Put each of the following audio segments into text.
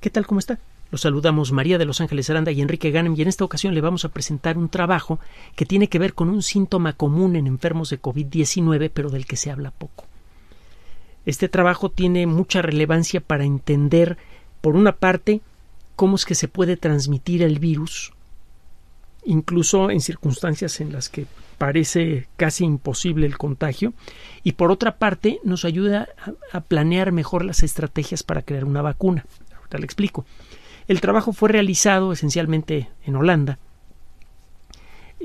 ¿Qué tal? ¿Cómo está? Los saludamos María de los Ángeles Aranda y Enrique Ganem y en esta ocasión le vamos a presentar un trabajo que tiene que ver con un síntoma común en enfermos de COVID-19 pero del que se habla poco. Este trabajo tiene mucha relevancia para entender, por una parte, cómo es que se puede transmitir el virus, incluso en circunstancias en las que parece casi imposible el contagio, y por otra parte nos ayuda a planear mejor las estrategias para crear una vacuna le explico. El trabajo fue realizado esencialmente en Holanda.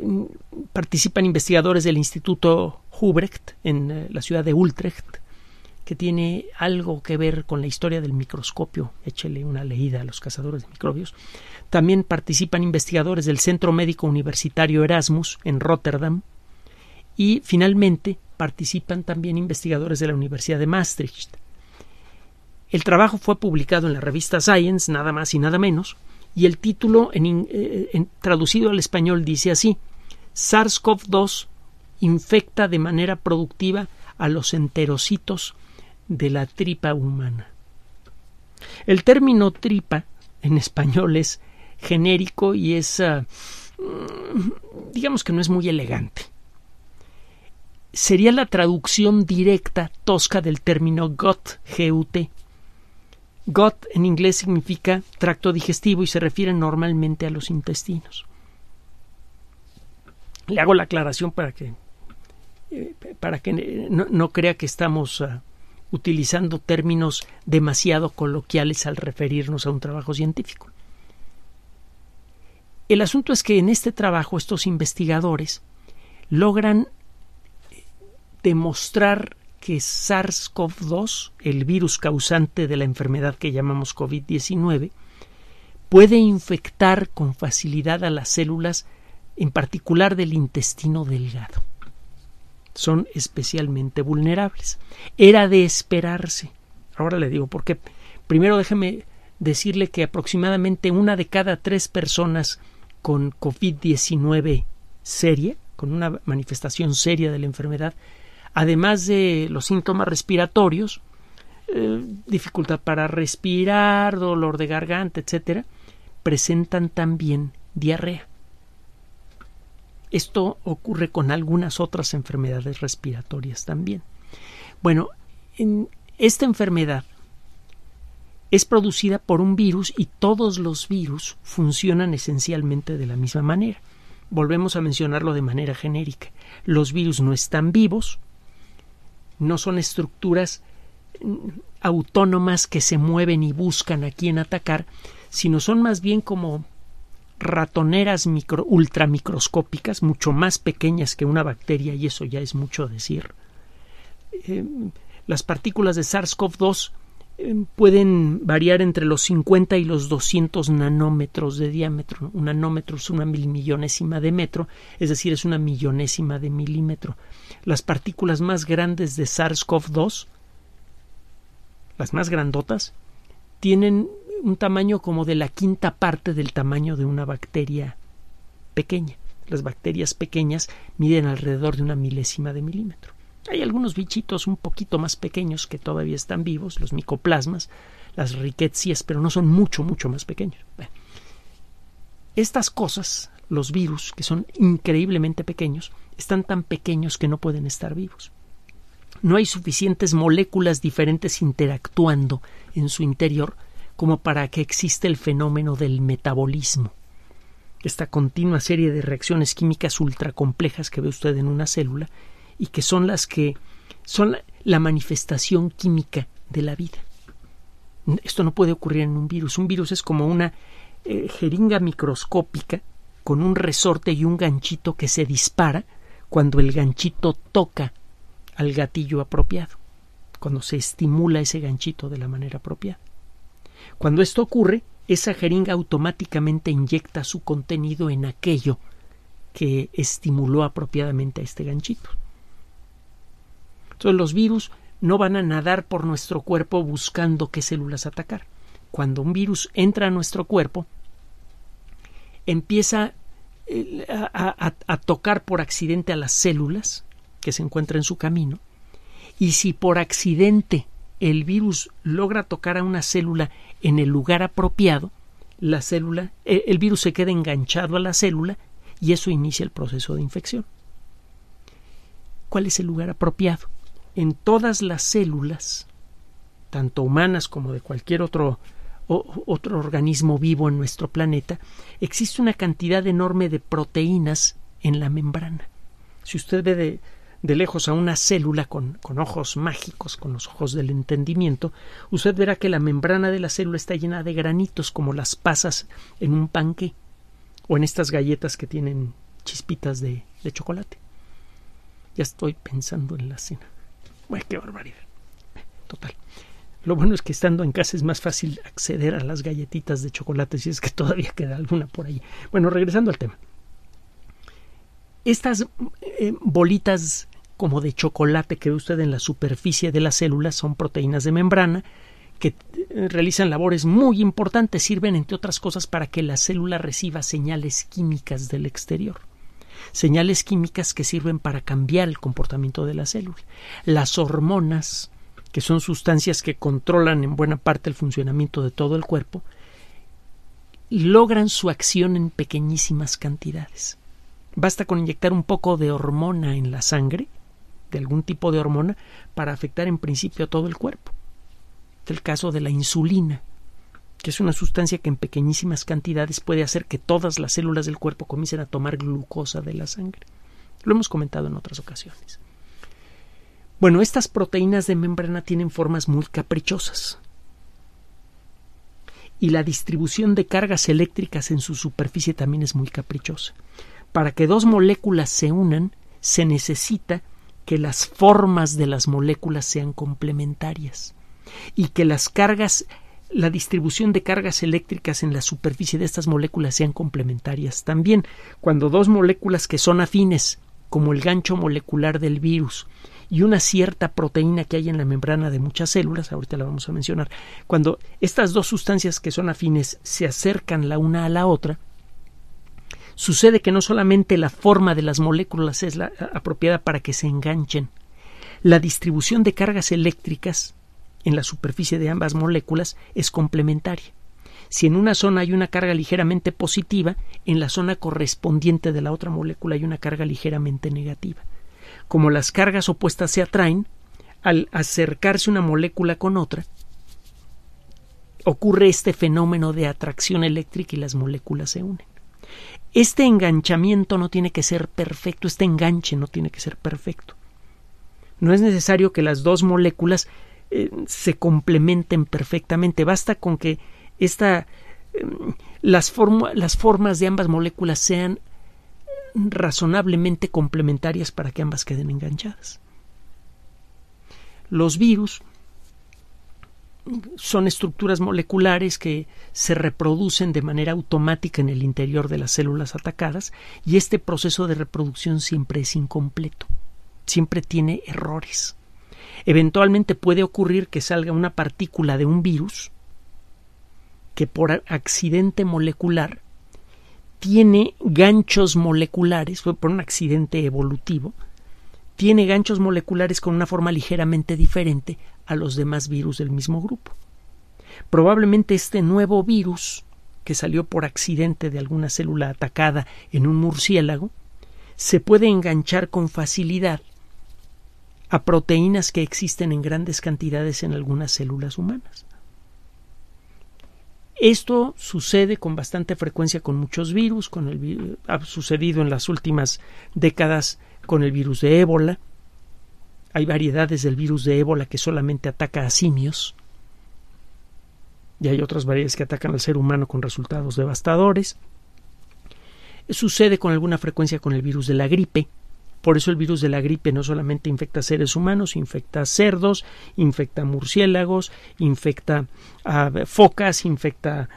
Mm, participan investigadores del Instituto Hubrecht en eh, la ciudad de Utrecht, que tiene algo que ver con la historia del microscopio. Échele una leída a los cazadores de microbios. También participan investigadores del Centro Médico Universitario Erasmus en Rotterdam. Y finalmente participan también investigadores de la Universidad de Maastricht. El trabajo fue publicado en la revista Science, nada más y nada menos, y el título eh, eh, traducido al español dice así: SARS-CoV-2 infecta de manera productiva a los enterocitos de la tripa humana. El término tripa en español es genérico y es, ah, mm, digamos que no es muy elegante. Sería la traducción directa tosca del término GOT, gut. Gut en inglés significa tracto digestivo y se refiere normalmente a los intestinos. Le hago la aclaración para que, eh, para que no, crea que estamos ah, utilizando términos demasiado coloquiales al referirnos a un trabajo científico. El asunto es que en este trabajo estos investigadores logran eh, demostrar que SARS-CoV-2, el virus causante de la enfermedad que llamamos COVID-19, puede infectar con facilidad a las células, en particular del intestino delgado. Son especialmente vulnerables. Era de esperarse. Ahora le digo por qué. Primero déjeme decirle que aproximadamente una de cada tres personas con COVID-19 seria, con una manifestación seria de la enfermedad, además de los síntomas respiratorios, eh, dificultad para respirar, dolor de garganta, etcétera, presentan también diarrea. Esto ocurre con algunas otras enfermedades respiratorias también. Bueno, esta enfermedad es producida por un virus y todos los virus funcionan esencialmente de la misma manera. Volvemos a mencionarlo de manera genérica. Los virus no están vivos, no son estructuras autónomas que se mueven y buscan a quién atacar, sino son más bien como ratoneras ultramicroscópicas, mucho más pequeñas que una bacteria, y eso ya es mucho decir. Eh, las partículas de SARS-CoV-2 Em, pueden variar entre los 50 y los 200 nanómetros de diámetro. Un nanómetro es una mil de metro, es decir, es una millonésima de milímetro. Las partículas más grandes de SARS-CoV-2, las más grandotas, tienen un tamaño como de la quinta parte del tamaño de una bacteria pequeña. Las bacterias pequeñas miden alrededor de una milésima de milímetro. Hay algunos bichitos un poquito más pequeños que todavía están vivos, los micoplasmas, las rickettsias, pero no son mucho, mucho más pequeños. estas cosas, los virus, que son increíblemente pequeños, están tan pequeños que no pueden estar vivos. No hay suficientes moléculas diferentes interactuando en su interior como para que exista el fenómeno del metabolismo. Esta continua serie de reacciones químicas ultracomplejas que ve usted en una célula y que son las que son la manifestación química de la vida. Esto no puede ocurrir en un virus. Un virus es como una eh, jeringa microscópica con un resorte y un ganchito que se dispara cuando el ganchito toca al gatillo apropiado, cuando se estimula ese ganchito de la manera apropiada. Cuando esto ocurre, esa jeringa automáticamente inyecta su contenido en aquello que estimuló apropiadamente a este ganchito. Entonces los virus no van a nadar por nuestro cuerpo buscando qué células atacar. Cuando un virus entra a nuestro cuerpo, empieza a, tocar por accidente a las células que se encuentran en su camino, y si por accidente el virus logra tocar a una célula en el lugar apropiado, la célula, eh, el virus se queda enganchado a la célula y eso inicia el proceso de infección. ¿Cuál es el lugar apropiado? en todas las células, tanto humanas como de cualquier otro, otro organismo vivo en nuestro planeta, existe una cantidad enorme de proteínas en la membrana. Si usted ve de, lejos a una célula con, ojos mágicos, con los ojos del entendimiento, usted verá que la membrana de la célula está llena de granitos como las pasas en un panque o en estas galletas que tienen chispitas de chocolate. Ya estoy pensando en la cena. Uy, qué barbaridad. Total. Lo bueno es que estando en casa es más fácil acceder a las galletitas de chocolate si es que todavía queda alguna por ahí. Bueno, regresando al tema. Estas eh, bolitas como de chocolate que ve usted en la superficie de las células son proteínas de membrana que eh, realizan labores muy importantes, sirven entre otras cosas para que la célula reciba señales químicas del exterior señales químicas que sirven para cambiar el comportamiento de la célula. Las hormonas, que son sustancias que controlan en buena parte el funcionamiento de todo el cuerpo, logran su acción en pequeñísimas cantidades. Basta con inyectar un poco de hormona en la sangre, de algún tipo de hormona, para afectar en principio a todo el cuerpo. Es el caso de la insulina, que es una sustancia que en pequeñísimas cantidades puede hacer que todas las células del cuerpo comiencen a tomar glucosa de la sangre. Lo hemos comentado en otras ocasiones. Bueno, estas proteínas de membrana tienen formas muy caprichosas. Y la distribución de cargas eléctricas en su superficie también es muy caprichosa. Para que dos moléculas se unan, se necesita que las formas de las moléculas sean complementarias y que las cargas la distribución de cargas eléctricas en la superficie de estas moléculas sean complementarias. También, cuando dos moléculas que son afines, como el gancho molecular del virus y una cierta proteína que hay en la membrana de muchas células, ahorita la vamos a mencionar, cuando estas dos sustancias que son afines se acercan la una a la otra, sucede que no solamente la forma de las moléculas es la apropiada para que se enganchen, la distribución de cargas eléctricas en la superficie de ambas moléculas es complementaria. Si en una zona hay una carga ligeramente positiva, en la zona correspondiente de la otra molécula hay una carga ligeramente negativa. Como las cargas opuestas se atraen, al acercarse una molécula con otra, ocurre este fenómeno de atracción eléctrica y las moléculas se unen. Este enganchamiento no tiene que ser perfecto, este enganche no tiene que ser perfecto. No es necesario que las dos moléculas eh, se complementen perfectamente. Basta con que em, las formas de ambas moléculas sean razonablemente complementarias para que ambas queden enganchadas. Los virus son estructuras moleculares que se reproducen de manera automática en el interior de las células atacadas y este proceso de reproducción siempre es incompleto, siempre tiene errores. Eventualmente puede ocurrir que salga una partícula de un virus que por accidente molecular tiene ganchos moleculares, fue por un accidente evolutivo, tiene ganchos moleculares con una forma ligeramente diferente a los demás virus del mismo grupo. Probablemente este nuevo virus, que salió por accidente de alguna célula atacada en un murciélago, se puede enganchar con facilidad a proteínas que existen en grandes cantidades en algunas células humanas. Esto sucede con bastante frecuencia con muchos virus, ha sucedido en las últimas décadas con el virus de ébola. Hay variedades del virus de ébola que solamente ataca a simios y hay otras variedades que atacan al ser humano con resultados devastadores. Sucede con alguna frecuencia con el virus de la gripe, por eso el virus de la gripe no solamente infecta a seres humanos, infecta a cerdos, infecta murciélagos, infecta a focas, infecta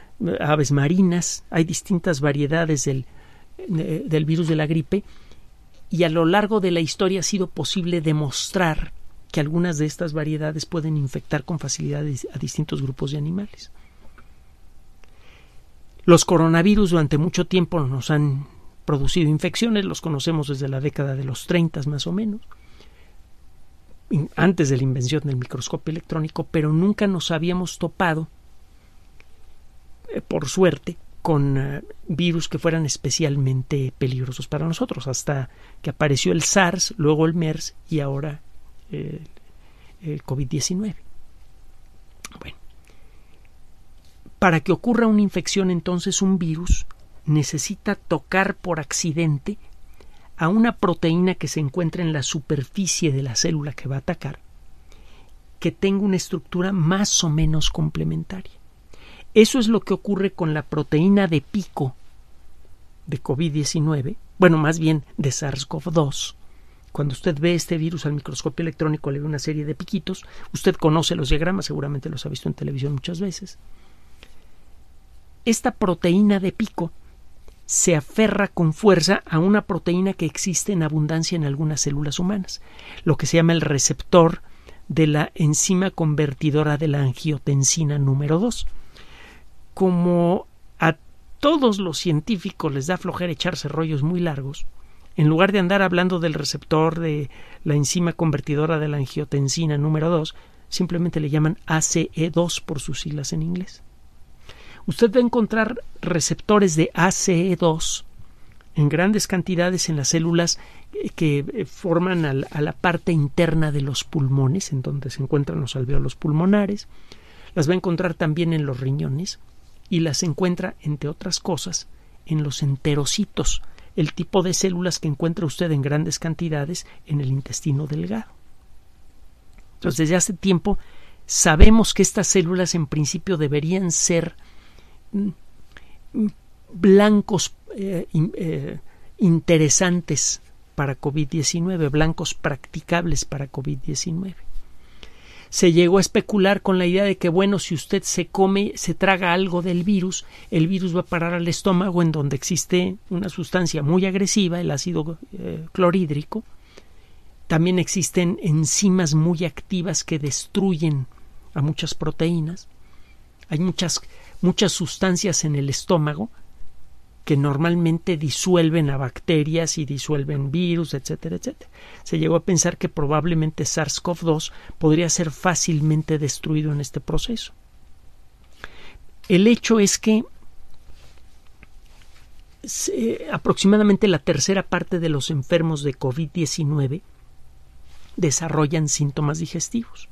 aves marinas. Hay distintas variedades del, del virus de la gripe y a lo largo de la historia ha sido posible demostrar que algunas de estas variedades pueden infectar con facilidad a distintos grupos de animales. Los coronavirus durante mucho tiempo nos han producido infecciones, los conocemos desde la década de los 30 más o menos, antes de la invención del microscopio electrónico, pero nunca nos habíamos topado, eh, por suerte, con eh, virus que fueran especialmente peligrosos para nosotros, hasta que apareció el SARS, luego el MERS y ahora eh, el COVID-19. Bueno, para que ocurra una infección entonces un virus necesita tocar por accidente a una proteína que se encuentra en la superficie de la célula que va a atacar, que tenga una estructura más o menos complementaria. Eso es lo que ocurre con la proteína de pico de COVID-19, bueno, más bien de SARS-CoV-2. Cuando usted ve este virus al microscopio electrónico, le ve una serie de piquitos. Usted conoce los diagramas, seguramente los ha visto en televisión muchas veces. Esta proteína de pico se aferra con fuerza a una proteína que existe en abundancia en algunas células humanas, lo que se llama el receptor de la enzima convertidora de la angiotensina número 2. Como a todos los científicos les da flojera echarse rollos muy largos, en lugar de andar hablando del receptor de la enzima convertidora de la angiotensina número 2, simplemente le llaman ACE2 por sus siglas en inglés usted va a encontrar receptores de ACE2 en grandes cantidades en las células eh, que eh, forman a la, parte interna de los pulmones, en donde se encuentran los alveolos pulmonares. Las va a encontrar también en los riñones y las encuentra, entre otras cosas, en los enterocitos, el tipo de células que encuentra usted en grandes cantidades en el intestino delgado. Entonces, desde hace tiempo sabemos que estas células en principio deberían ser blancos eh, eh, interesantes para COVID-19, blancos practicables para COVID-19. Se llegó a especular con la idea de que, bueno, si usted se come, se traga algo del virus, el virus va a parar al estómago en donde existe una sustancia muy agresiva, el ácido eh, clorhídrico. También existen enzimas muy activas que destruyen a muchas proteínas. Hay muchas muchas sustancias en el estómago que normalmente disuelven a bacterias y disuelven virus, etcétera, etcétera. Se llegó a pensar que probablemente SARS-CoV-2 podría ser fácilmente destruido en este proceso. El hecho es que aproximadamente la tercera parte de los enfermos de COVID-19 desarrollan síntomas digestivos.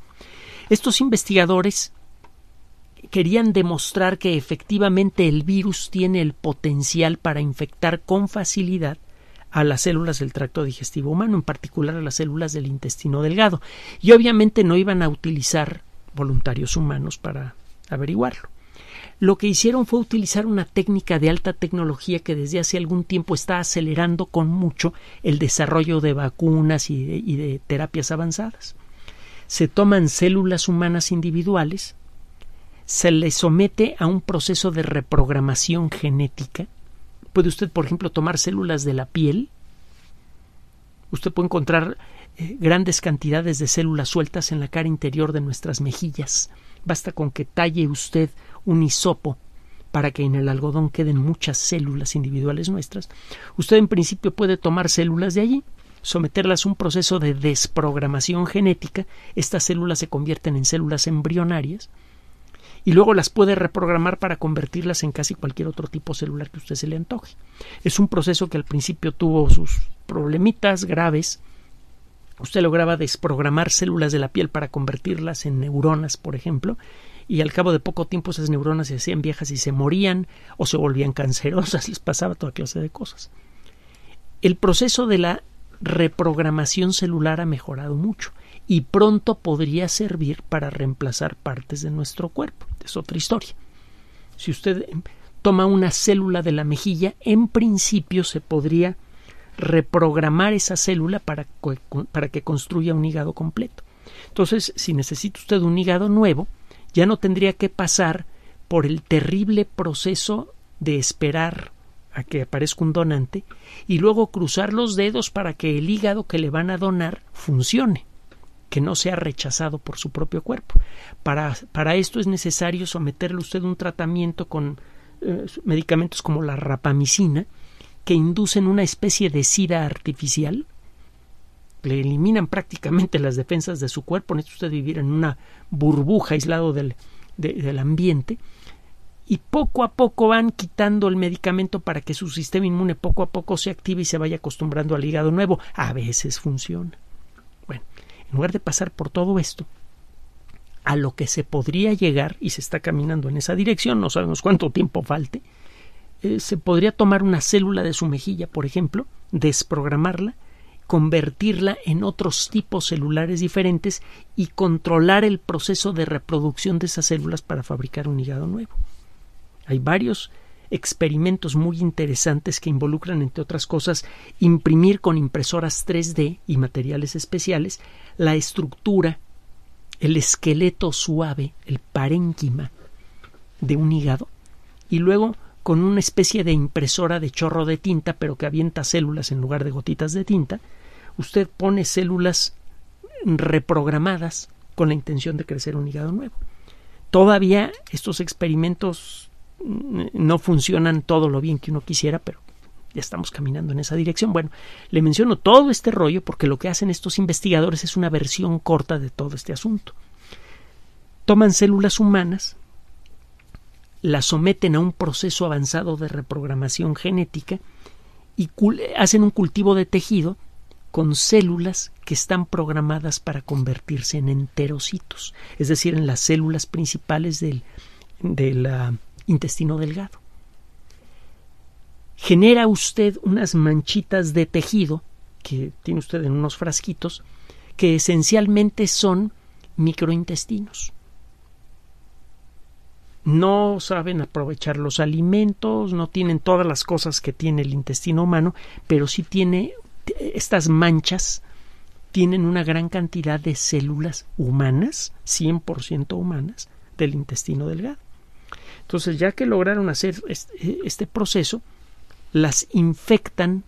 Estos investigadores querían demostrar que efectivamente el virus tiene el potencial para infectar con facilidad a las células del tracto digestivo humano, en particular a las células del intestino delgado. Y obviamente no iban a utilizar voluntarios humanos para averiguarlo. Lo que hicieron fue utilizar una técnica de alta tecnología que desde hace algún tiempo está acelerando con mucho el desarrollo de vacunas y de, terapias avanzadas. Se toman células humanas individuales, se le somete a un proceso de reprogramación genética. Puede usted, por ejemplo, tomar células de la piel. Usted puede encontrar eh, grandes cantidades de células sueltas en la cara interior de nuestras mejillas. Basta con que talle usted un hisopo para que en el algodón queden muchas células individuales nuestras. Usted en principio puede tomar células de allí, someterlas a un proceso de desprogramación genética. Estas células se convierten en células embrionarias y luego las puede reprogramar para convertirlas en casi cualquier otro tipo celular que usted se le antoje. Es un proceso que al principio tuvo sus problemitas graves. Usted lograba desprogramar células de la piel para convertirlas en neuronas, por ejemplo, y al cabo de poco tiempo esas neuronas se hacían viejas y se morían o se volvían cancerosas, les pasaba toda clase de cosas. El proceso de la reprogramación celular ha mejorado mucho y pronto podría servir para reemplazar partes de nuestro cuerpo. Es otra historia. Si usted toma una célula de la mejilla, en principio se podría reprogramar esa célula para que, construya un hígado completo. Entonces, si necesita usted un hígado nuevo, ya no tendría que pasar por el terrible proceso de esperar a que aparezca un donante y luego cruzar los dedos para que el hígado que le van a donar funcione que no sea rechazado por su propio cuerpo. Para, para esto es necesario someterle usted un tratamiento con eh, medicamentos como la rapamicina, que inducen una especie de sida artificial, le eliminan prácticamente las defensas de su cuerpo, necesita usted vivir en una burbuja aislado del, del ambiente, y poco a poco van quitando el medicamento para que su sistema inmune poco a poco se active y se vaya acostumbrando al hígado nuevo. A veces funciona en lugar de pasar por todo esto, a lo que se podría llegar, y se está caminando en esa dirección, no sabemos cuánto tiempo falte, eh, se podría tomar una célula de su mejilla, por ejemplo, desprogramarla, convertirla en otros tipos celulares diferentes y controlar el proceso de reproducción de esas células para fabricar un hígado nuevo. Hay varios experimentos muy interesantes que involucran, entre otras cosas, imprimir con impresoras 3D y materiales especiales la estructura, el esqueleto suave, el parénquima de un hígado, y luego con una especie de impresora de chorro de tinta, pero que avienta células en lugar de gotitas de tinta, usted pone células reprogramadas con la intención de crecer un hígado nuevo. Todavía estos experimentos no funcionan todo lo bien que uno quisiera, pero ya estamos caminando en esa dirección. Bueno, le menciono todo este rollo porque lo que hacen estos investigadores es una versión corta de todo este asunto. Toman células humanas, las someten a un proceso avanzado de reprogramación genética y hacen un cultivo de tejido con células que están programadas para convertirse en enterocitos, es decir, en las células principales del, de la intestino delgado. Genera usted unas manchitas de tejido que tiene usted en unos frasquitos que esencialmente son microintestinos. No saben aprovechar los alimentos, no tienen todas las cosas que tiene el intestino humano, pero sí tiene estas manchas tienen una gran cantidad de células humanas, 100% humanas, del intestino delgado. Entonces, ya que lograron hacer este, este proceso, las infectan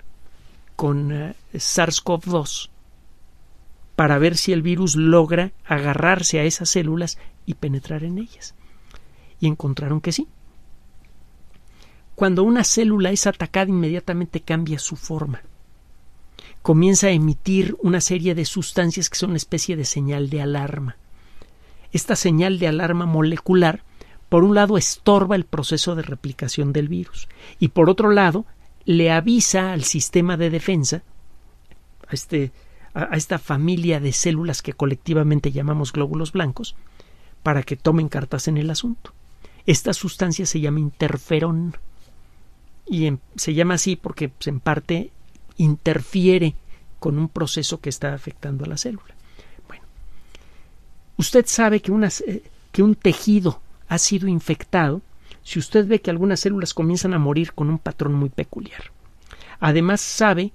con eh, SARS-CoV-2 para ver si el virus logra agarrarse a esas células y penetrar en ellas. Y encontraron que sí. Cuando una célula es atacada inmediatamente cambia su forma. Comienza a emitir una serie de sustancias que son una especie de señal de alarma. Esta señal de alarma molecular por un lado estorba el proceso de replicación del virus y por otro lado le avisa al sistema de defensa, a, este, a, esta familia de células que colectivamente llamamos glóbulos blancos, para que tomen cartas en el asunto. Esta sustancia se llama interferón y se llama así porque pues, en parte interfiere con un proceso que está afectando a la célula. Bueno, usted sabe que, eh, que un tejido ha sido infectado si usted ve que algunas células comienzan a morir con un patrón muy peculiar. Además sabe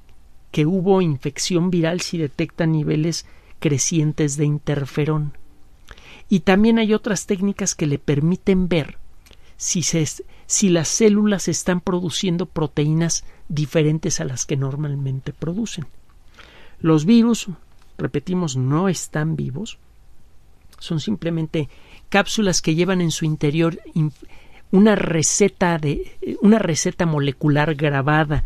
que hubo infección viral si detecta niveles crecientes de interferón. Y también hay otras técnicas que le permiten ver si, si las células están produciendo proteínas diferentes a las que normalmente producen. Los virus, repetimos, no están vivos, son simplemente cápsulas que llevan en su interior una receta de una receta molecular grabada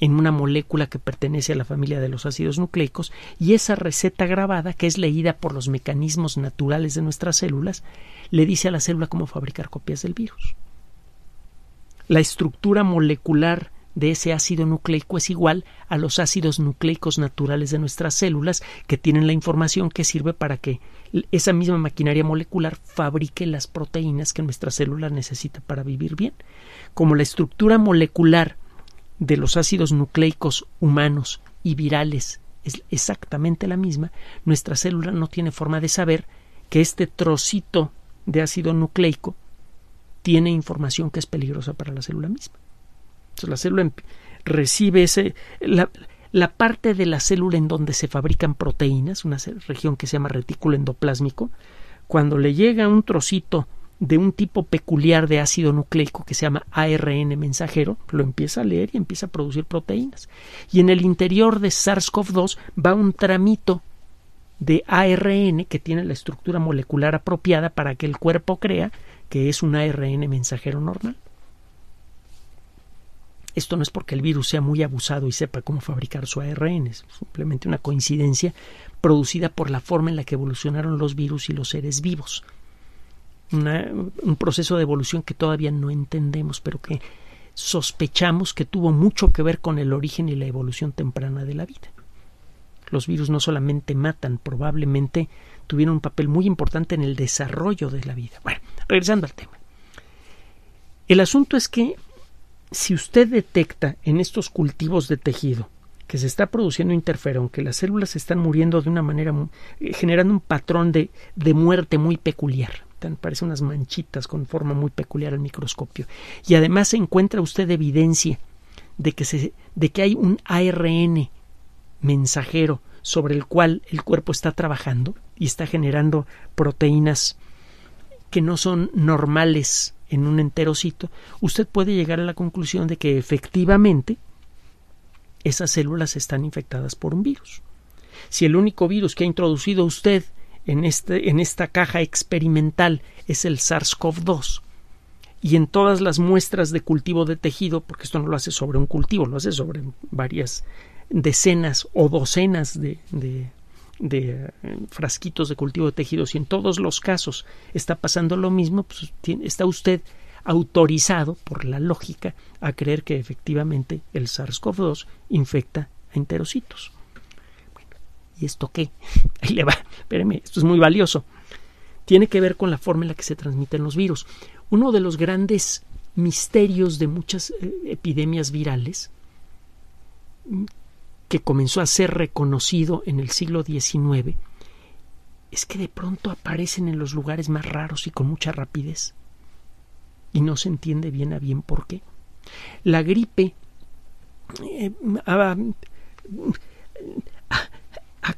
en una molécula que pertenece a la familia de los ácidos nucleicos y esa receta grabada que es leída por los mecanismos naturales de nuestras células le dice a la célula cómo fabricar copias del virus. La estructura molecular de ese ácido nucleico es igual a los ácidos nucleicos naturales de nuestras células que tienen la información que sirve para que esa misma maquinaria molecular fabrique las proteínas que nuestra célula necesita para vivir bien. Como la estructura molecular de los ácidos nucleicos humanos y virales es exactamente la misma, nuestra célula no tiene forma de saber que este trocito de ácido nucleico tiene información que es peligrosa para la célula misma. Entonces la célula recibe ese la parte de la célula en donde se fabrican proteínas, una región que se llama retículo endoplásmico, cuando le llega un trocito de un tipo peculiar de ácido nucleico que se llama ARN mensajero, lo empieza a leer y empieza a producir proteínas. Y en el interior de SARS-CoV-2 va un tramito de ARN que tiene la estructura molecular apropiada para que el cuerpo crea que es un ARN mensajero normal. Esto no es porque el virus sea muy abusado y sepa cómo fabricar su ARN, es simplemente una coincidencia producida por la forma en la que evolucionaron los virus y los seres vivos. un proceso de evolución que todavía no entendemos, pero que sospechamos que tuvo mucho que ver con el origen y la evolución temprana de la vida. Los virus no solamente matan, probablemente tuvieron un papel muy importante en el desarrollo de la vida. Bueno, regresando al tema. El asunto es que si usted detecta en estos cultivos de tejido que se está produciendo interferón, que las células están muriendo de una manera, eh, generando un patrón de, de muerte muy peculiar, tan, parece unas manchitas con forma muy peculiar al microscopio, y además encuentra usted evidencia de que, se, de que hay un ARN mensajero sobre el cual el cuerpo está trabajando y está generando proteínas que no son normales en un enterocito, usted puede llegar a la conclusión de que efectivamente esas células están infectadas por un virus. Si el único virus que ha introducido usted en, este, en esta caja experimental es el SARS-CoV-2, y en todas las muestras de cultivo de tejido, porque esto no lo hace sobre un cultivo, lo hace sobre varias decenas o docenas de, de eh, frasquitos de cultivo de tejidos y en todos los casos está pasando lo mismo, pues está usted autorizado por la lógica a creer que efectivamente el SARS-CoV-2 infecta a enterocitos. ¿y esto qué? Ahí le va, espéreme, esto es muy valioso. Tiene que ver con la forma en la que se transmiten los virus. Uno de los grandes misterios de muchas eh, epidemias virales que comenzó a ser reconocido en el siglo XIX es que de pronto aparecen en los lugares más raros y con mucha rapidez. Y no se entiende bien a bien por qué. La gripe eh, ha,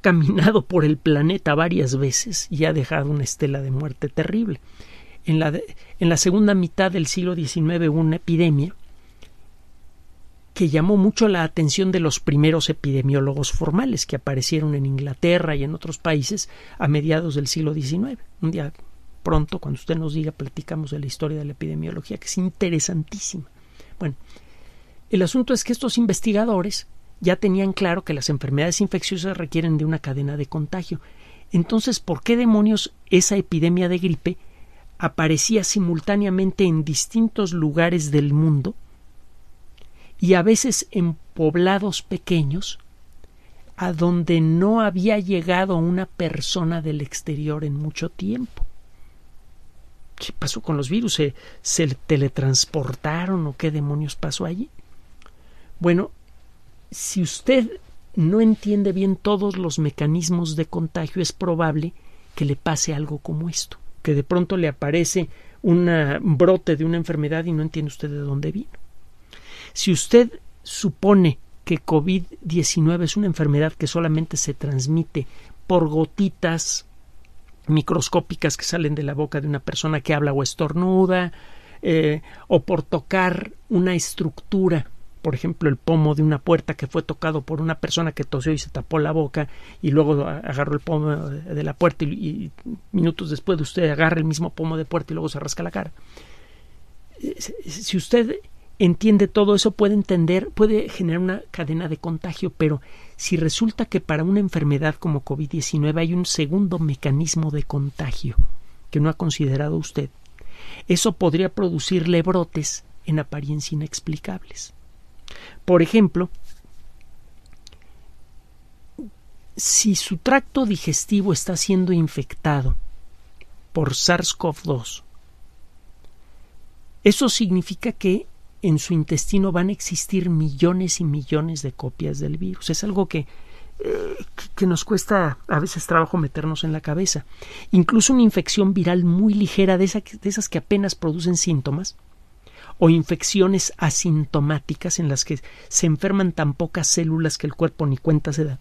caminado por el planeta varias veces y ha dejado una estela de muerte terrible. En la, en la, segunda mitad del siglo XIX hubo una epidemia que llamó mucho la atención de los primeros epidemiólogos formales que aparecieron en Inglaterra y en otros países a mediados del siglo XIX. Un día pronto, cuando usted nos diga, platicamos de la historia de la epidemiología, que es interesantísima. Bueno, el asunto es que estos investigadores ya tenían claro que las enfermedades infecciosas requieren de una cadena de contagio. Entonces, ¿por qué demonios esa epidemia de gripe aparecía simultáneamente en distintos lugares del mundo? y a veces en poblados pequeños a donde no había llegado una persona del exterior en mucho tiempo. ¿Qué pasó con los virus? ¿Se, teletransportaron o qué demonios pasó allí? Bueno, si usted no entiende bien todos los mecanismos de contagio, es probable que le pase algo como esto, que de pronto le aparece un brote de una enfermedad y no entiende usted de dónde vino. Si usted supone que COVID-19 es una enfermedad que solamente se transmite por gotitas microscópicas que salen de la boca de una persona que habla o estornuda, eh, o por tocar una estructura, por ejemplo, el pomo de una puerta que fue tocado por una persona que tosió y se tapó la boca y luego agarró el pomo de la puerta y, y minutos después de usted agarra el mismo pomo de puerta y luego se rasca la cara. Eh, si usted entiende todo eso, puede entender, puede generar una cadena de contagio, pero si resulta que para una enfermedad como COVID-19 hay un segundo mecanismo de contagio que no ha considerado usted, eso podría producirle brotes en apariencia inexplicables. Por ejemplo, si su tracto digestivo está siendo infectado por SARS-CoV-2, eso significa que en su intestino van a existir millones y millones de copias del virus. Es algo que, eh, que nos cuesta a veces trabajo meternos en la cabeza. Incluso una infección viral muy ligera, de esas que apenas producen síntomas, o infecciones asintomáticas en las que se enferman tan pocas células que el cuerpo ni cuenta se da.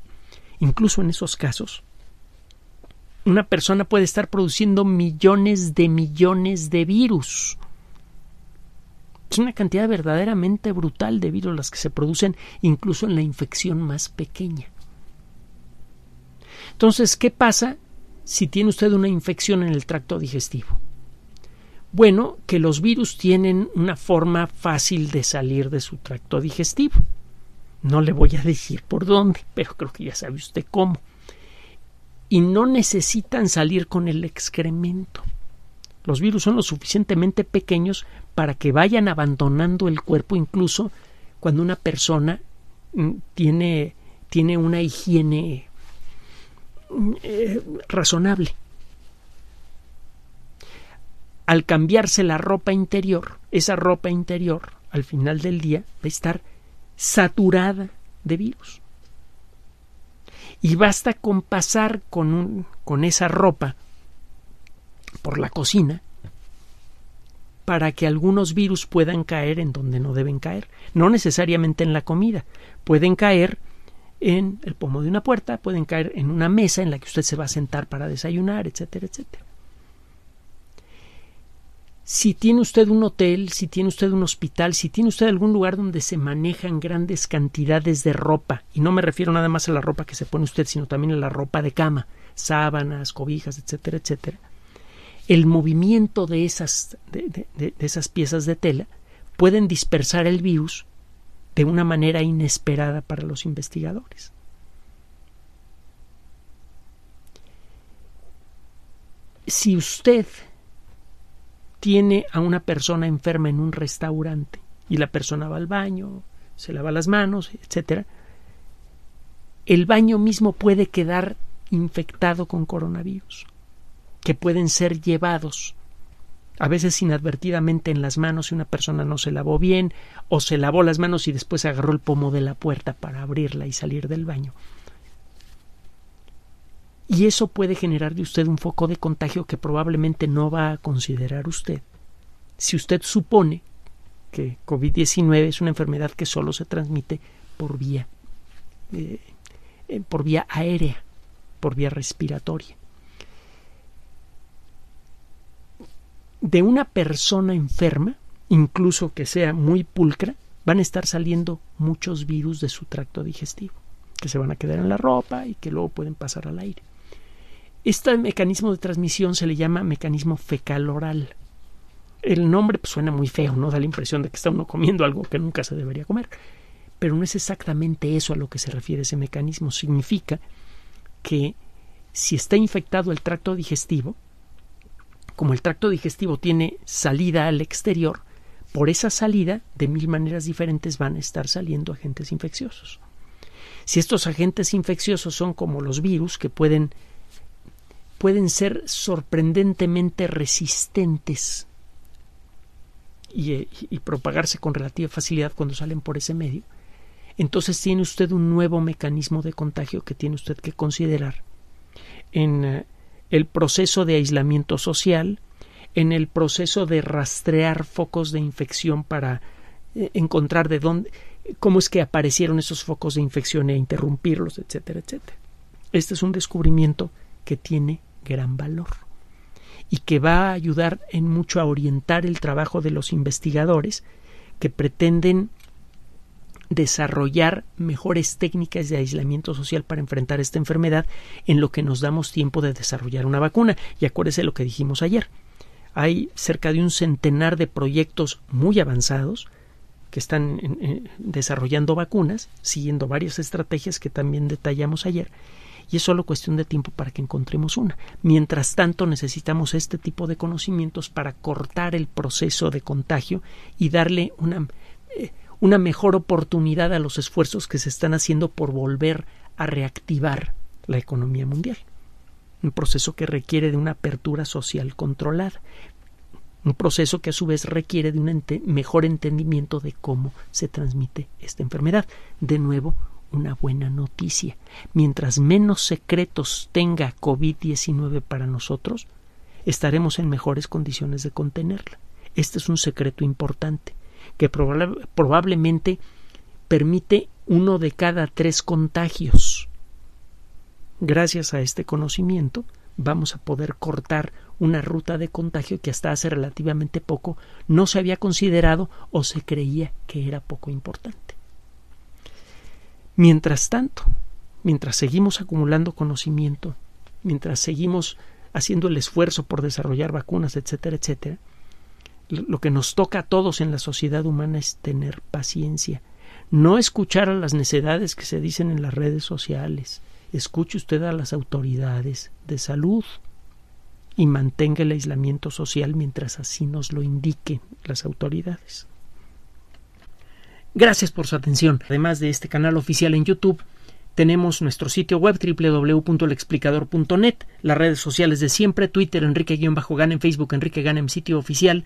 Incluso en esos casos, una persona puede estar produciendo millones de millones de virus es una cantidad verdaderamente brutal de virus las que se producen incluso en la infección más pequeña. Entonces, ¿qué pasa si tiene usted una infección en el tracto digestivo? Bueno, que los virus tienen una forma fácil de salir de su tracto digestivo. No le voy a decir por dónde, pero creo que ya sabe usted cómo. Y no necesitan salir con el excremento. Los virus son lo suficientemente pequeños para que vayan abandonando el cuerpo incluso cuando una persona mm, tiene, una higiene mm, eh, razonable. Al cambiarse la ropa interior, esa ropa interior al final del día va a estar saturada de virus. Y basta con pasar con esa ropa por la cocina para que algunos virus puedan caer en donde no deben caer. No necesariamente en la comida, pueden caer en el pomo de una puerta, pueden caer en una mesa en la que usted se va a sentar para desayunar, etcétera, etcétera. Si tiene usted un hotel, si tiene usted un hospital, si tiene usted algún lugar donde se manejan grandes cantidades de ropa, y no me refiero nada más a la ropa que se pone usted, sino también a la ropa de cama, sábanas, cobijas, etcétera, etcétera, el movimiento de esas, de, esas piezas de tela pueden dispersar el virus de una manera inesperada para los investigadores. Si usted tiene a una persona enferma en un restaurante y la persona va al baño, se lava las manos, etc., el baño mismo puede quedar infectado con coronavirus que pueden ser llevados a veces inadvertidamente en las manos si una persona no se lavó bien o se lavó las manos y después agarró el pomo de la puerta para abrirla y salir del baño. Y eso puede generar de usted un foco de contagio que probablemente no va a considerar usted. Si usted supone que COVID-19 es una enfermedad que solo se transmite por vía, eh, eh, por vía aérea, por vía respiratoria. de una persona enferma, incluso que sea muy pulcra, van a estar saliendo muchos virus de su tracto digestivo, que se van a quedar en la ropa y que luego pueden pasar al aire. Este mecanismo de transmisión se le llama mecanismo fecal-oral. El nombre pues, suena muy feo, ¿no? Da la impresión de que está uno comiendo algo que nunca se debería comer. Pero no es exactamente eso a lo que se refiere ese mecanismo. Significa que si está infectado el tracto digestivo, como el tracto digestivo tiene salida al exterior, por esa salida, de mil maneras diferentes, van a estar saliendo agentes infecciosos. Si estos agentes infecciosos son como los virus que pueden, pueden ser sorprendentemente resistentes y, eh, propagarse con relativa facilidad cuando salen por ese medio, entonces tiene usted un nuevo mecanismo de contagio que tiene usted que considerar en eh, el proceso de aislamiento social, en el proceso de rastrear focos de infección para eh, encontrar de dónde, cómo es que aparecieron esos focos de infección e interrumpirlos, etcétera, etcétera. Este es un descubrimiento que tiene gran valor y que va a ayudar en mucho a orientar el trabajo de los investigadores que pretenden desarrollar mejores técnicas de aislamiento social para enfrentar esta enfermedad en lo que nos damos tiempo de desarrollar una vacuna. Y acuérdese lo que dijimos ayer. Hay cerca de un centenar de proyectos muy avanzados que están desarrollando vacunas, siguiendo varias estrategias que también detallamos ayer y es solo cuestión de tiempo para que encontremos una. Mientras tanto, necesitamos este tipo de conocimientos para cortar el proceso de contagio y darle una eh, una mejor oportunidad a los esfuerzos que se están haciendo por volver a reactivar la economía mundial. Un proceso que requiere de una apertura social controlada. Un proceso que a su vez requiere de un mejor entendimiento de cómo se transmite esta enfermedad. De nuevo, una buena noticia. Mientras menos secretos tenga COVID-19 para nosotros, estaremos en mejores condiciones de contenerla. Este es un secreto importante que probablemente permite uno de cada tres contagios. Gracias a este conocimiento vamos a poder cortar una ruta de contagio que hasta hace relativamente poco no se había considerado o se creía que era poco importante. Mientras tanto, mientras seguimos acumulando conocimiento, mientras seguimos haciendo el esfuerzo por desarrollar vacunas, etcétera, etcétera, lo que nos toca a todos en la sociedad humana es tener paciencia, no escuchar a las necedades que se dicen en las redes sociales, escuche usted a las autoridades de salud y mantenga el aislamiento social mientras así nos lo indiquen las autoridades. Gracias por su atención. Además de este canal oficial en YouTube, tenemos nuestro sitio web www.lexplicador.net, las redes sociales de siempre, Twitter Enrique-Gan, en Facebook Enrique Ganem sitio oficial